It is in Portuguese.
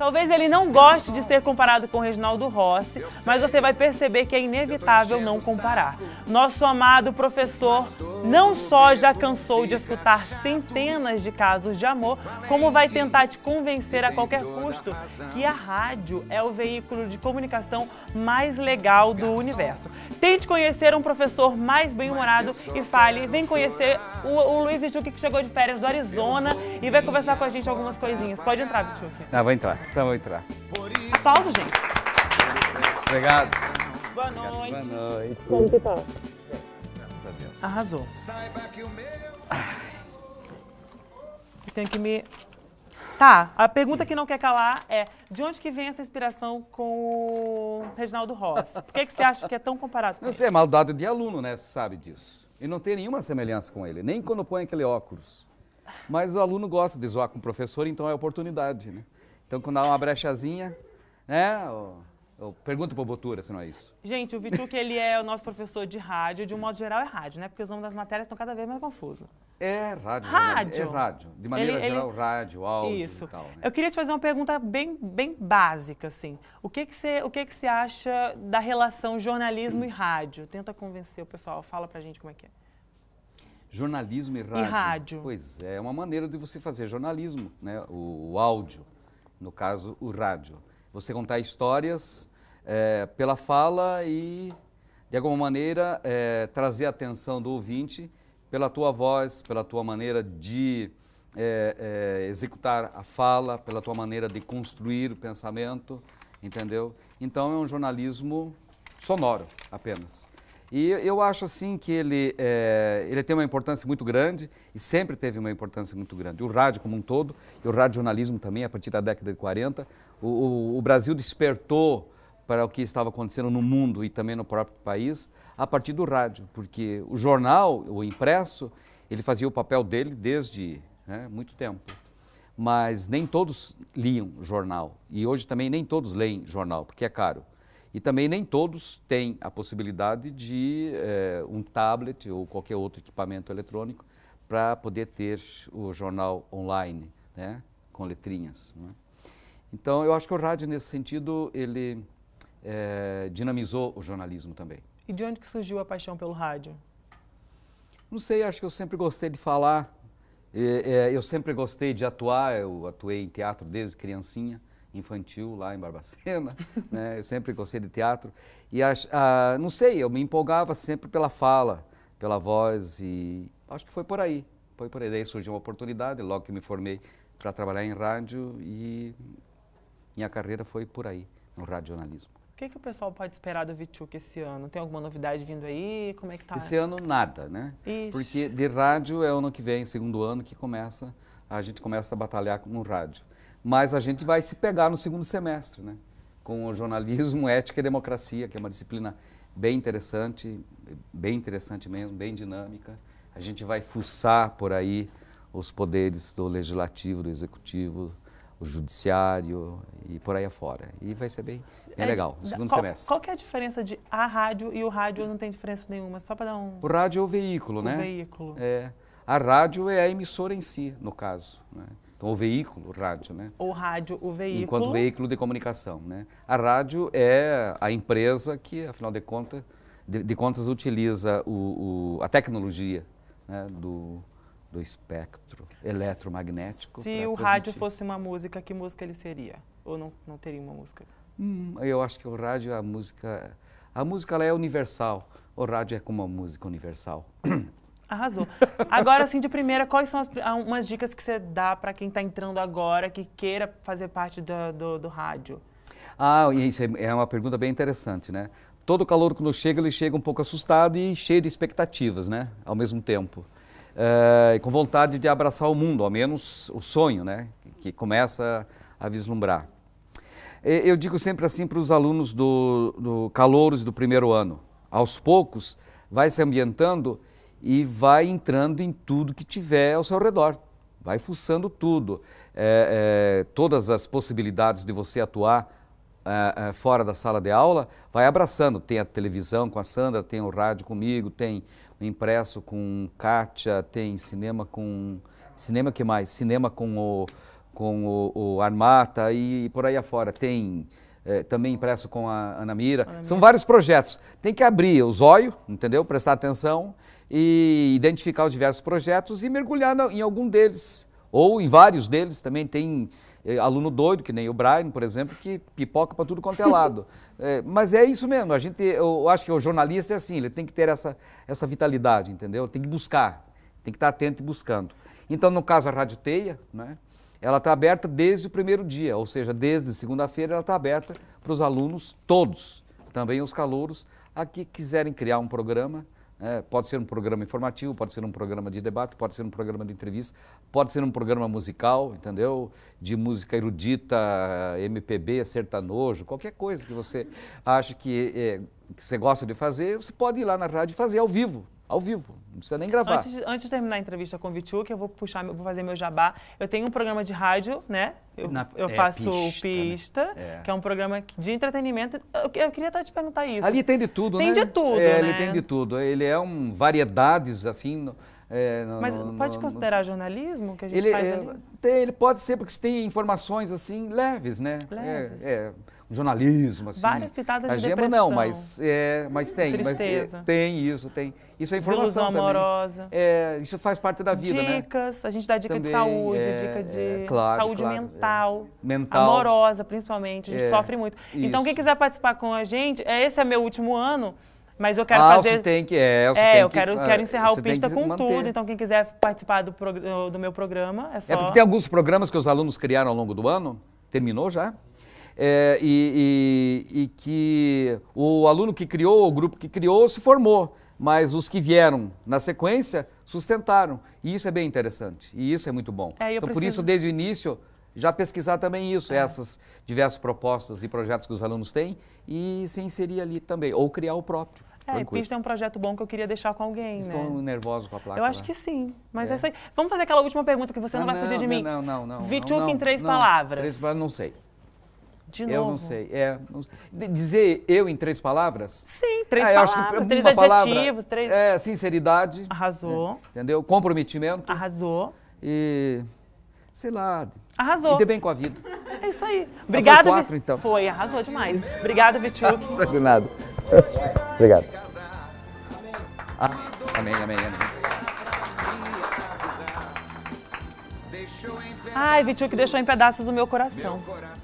Talvez ele não goste de ser comparado com Reginaldo Rossi, mas você vai perceber que é inevitável não comparar. Nosso amado professor não só já cansou de escutar centenas de casos de amor, como vai tentar te convencer a qualquer custo que a rádio é o veículo de comunicação mais legal do universo. Tente conhecer um professor mais bem-humorado e fale, vem conhecer o, o Luiz Vichuque que chegou de férias do Arizona e vai conversar com a gente algumas coisinhas. Pode entrar, Vichuque. Não, vou entrar, então vou entrar. Aplausos, gente. Obrigado. Boa noite. Boa noite. Como que tá? Arrasou. É Eu tenho que me... Tá, a pergunta que não quer calar é de onde que vem essa inspiração com o Reginaldo Ross? Por que, que você acha que é tão comparado com Você ele? é maldado de aluno, né? Você sabe disso. E não tem nenhuma semelhança com ele, nem quando põe aquele óculos. Mas o aluno gosta de zoar com o professor, então é oportunidade, né? Então, quando dá uma brechazinha, né? Pergunta para o Botura se não é isso. Gente, o Vituque, ele é o nosso professor de rádio, de um modo geral é rádio, né? Porque os nomes das matérias estão cada vez mais confusos. É rádio. Né? Rádio. É rádio. De maneira ele, geral, ele... rádio, áudio isso. e tal. Né? Eu queria te fazer uma pergunta bem, bem básica, assim. O que que você, o que que você acha da relação jornalismo hum. e rádio? Tenta convencer o pessoal, fala para gente como é que é. Jornalismo e rádio. E rádio. Pois é, é uma maneira de você fazer jornalismo, né? o, o áudio, no caso, o rádio. Você contar histórias é, pela fala e, de alguma maneira, é, trazer a atenção do ouvinte pela tua voz, pela tua maneira de é, é, executar a fala, pela tua maneira de construir o pensamento, entendeu? Então é um jornalismo sonoro apenas. E eu acho assim que ele, é, ele tem uma importância muito grande e sempre teve uma importância muito grande. O rádio como um todo e o rádio jornalismo também, a partir da década de 40, o, o, o Brasil despertou para o que estava acontecendo no mundo e também no próprio país a partir do rádio, porque o jornal, o impresso, ele fazia o papel dele desde né, muito tempo. Mas nem todos liam jornal e hoje também nem todos leem jornal, porque é caro. E também nem todos têm a possibilidade de eh, um tablet ou qualquer outro equipamento eletrônico para poder ter o jornal online, né, com letrinhas. Né? Então, eu acho que o rádio, nesse sentido, ele é, dinamizou o jornalismo também. E de onde que surgiu a paixão pelo rádio? Não sei, acho que eu sempre gostei de falar, é, é, eu sempre gostei de atuar, eu atuei em teatro desde criancinha, infantil, lá em Barbacena, né? eu sempre gostei de teatro. E ach, ah, não sei, eu me empolgava sempre pela fala, pela voz e acho que foi por aí. Foi por aí, daí surgiu uma oportunidade, logo que me formei para trabalhar em rádio e minha carreira foi por aí, no radionalismo que, que o pessoal pode esperar do Vichuk esse ano? Tem alguma novidade vindo aí? Como é que tá? Esse ano nada, né? Ixi. Porque de rádio é ano que vem, segundo ano, que começa, a gente começa a batalhar no rádio. Mas a gente vai se pegar no segundo semestre, né? Com o jornalismo, ética e democracia, que é uma disciplina bem interessante, bem interessante mesmo, bem dinâmica. A gente vai fuçar por aí os poderes do legislativo, do executivo, o judiciário e por aí afora. E vai ser bem, bem é, legal, segundo qual, semestre. Qual que é a diferença de a rádio e o rádio não tem diferença nenhuma? Só para dar um... O rádio é o veículo, né? O veículo. É. A rádio é a emissora em si, no caso. Né? Então, o veículo, o rádio, né? O rádio, o veículo. Enquanto veículo de comunicação, né? A rádio é a empresa que, afinal de contas, de, de contas utiliza o, o a tecnologia né? do, do espectro eletromagnético. Se o rádio fosse uma música, que música ele seria? Ou não, não teria uma música? Hum, eu acho que o rádio é a música. A música ela é universal. O rádio é como uma música universal. Arrasou. Agora, assim, de primeira, quais são as, ah, umas dicas que você dá para quem está entrando agora, que queira fazer parte do, do, do rádio? Ah, isso é, é uma pergunta bem interessante, né? Todo calor quando chega, ele chega um pouco assustado e cheio de expectativas, né? Ao mesmo tempo. Eh, e com vontade de abraçar o mundo, ao menos o sonho, né? Que começa a vislumbrar. Eu digo sempre assim para os alunos do, do calouros do primeiro ano. Aos poucos, vai se ambientando e vai entrando em tudo que tiver ao seu redor. Vai fuçando tudo. É, é, todas as possibilidades de você atuar fora da sala de aula, vai abraçando. Tem a televisão com a Sandra, tem o rádio comigo, tem impresso com Kátia, tem cinema com. Cinema que mais? Cinema com o, com o, o Armata e, e por aí afora. Tem é, também impresso com a Ana Mira. Ana Mira. São vários projetos. Tem que abrir o zóio entendeu? Prestar atenção e identificar os diversos projetos e mergulhar em algum deles. Ou em vários deles também tem é, aluno doido, que nem o Brian, por exemplo, que pipoca para tudo quanto é lado. É, mas é isso mesmo, a gente, eu acho que o jornalista é assim, ele tem que ter essa, essa vitalidade, entendeu? Tem que buscar, tem que estar atento e buscando. Então, no caso, a Rádio Teia, né, ela está aberta desde o primeiro dia, ou seja, desde segunda-feira ela está aberta para os alunos todos, também os calouros, a que quiserem criar um programa, é, pode ser um programa informativo, pode ser um programa de debate, pode ser um programa de entrevista, pode ser um programa musical, entendeu? De música erudita, MPB, sertanojo, qualquer coisa que você acha que, é, que você gosta de fazer, você pode ir lá na rádio e fazer ao vivo ao vivo, não precisa nem gravar. Antes, antes de terminar a entrevista com o que eu vou puxar, vou fazer meu jabá. Eu tenho um programa de rádio, né? Eu, Na, eu é, faço pista, pista né? é. que é um programa de entretenimento. Eu, eu queria até te perguntar isso. Ali tem de tudo, tem né? Tem de tudo, é, né? Ele tem de tudo. Ele é um variedades, assim... É, no, Mas no, pode no, considerar jornalismo que a gente ele, faz é, ali? Tem, ele pode ser, porque se tem informações, assim, leves, né? Leves. é. é jornalismo, assim. Várias pitadas a de gema, depressão. não, mas, é, mas tem. Tristeza. Mas, é, tem isso, tem. Isso é informação Desilusão também. amorosa. É, isso faz parte da vida, né? dicas, né? a gente dá dica também, de saúde, é, dica de é, claro, saúde claro, é. mental, mental, amorosa, principalmente, a gente é, sofre muito. Isso. Então, quem quiser participar com a gente, esse é meu último ano, mas eu quero ah, fazer. Você tem que, é, é tem eu que, quero, ah, quero encerrar o pista com manter. tudo. Então, quem quiser participar do, do meu programa, é só. É porque tem alguns programas que os alunos criaram ao longo do ano. Terminou já? é, e, e, e, que o aluno que criou, o grupo que criou, se formou, mas os que vieram na sequência sustentaram. E isso é bem interessante, e isso é muito bom. É, então, preciso... por isso, desde o início, já pesquisar também isso, é. essas diversas propostas e projetos que os alunos têm, e se inserir ali também, ou criar o próprio. É, Tranquilo. Pista é um projeto bom que eu queria deixar com alguém, Estou né? Estou nervoso com a placa. Eu acho lá. Né? que sim, mas é. é. isso aí. Vamos fazer aquela última pergunta que você ah, não, vai não, fugir de mim. Não, não, não. Vichuk em três palavras. Três palavras, não sei. De novo. Eu não sei. É, não... Dizer eu em três palavras? Sim, três ah, palavras, três adjetivos, três. É, sinceridade. Arrasou. Né? Entendeu? Comprometimento. Arrasou. E. Sei lá. Arrasou. Ainda bem com a vida. É isso aí. Obrigado. foi, quatro, então. foi, arrasou demais. Obrigado, Vitiu. De nada. Obrigado. Ah, amém, amém, amém. Ai, Vitiu, que deixou em pedaços o meu coração.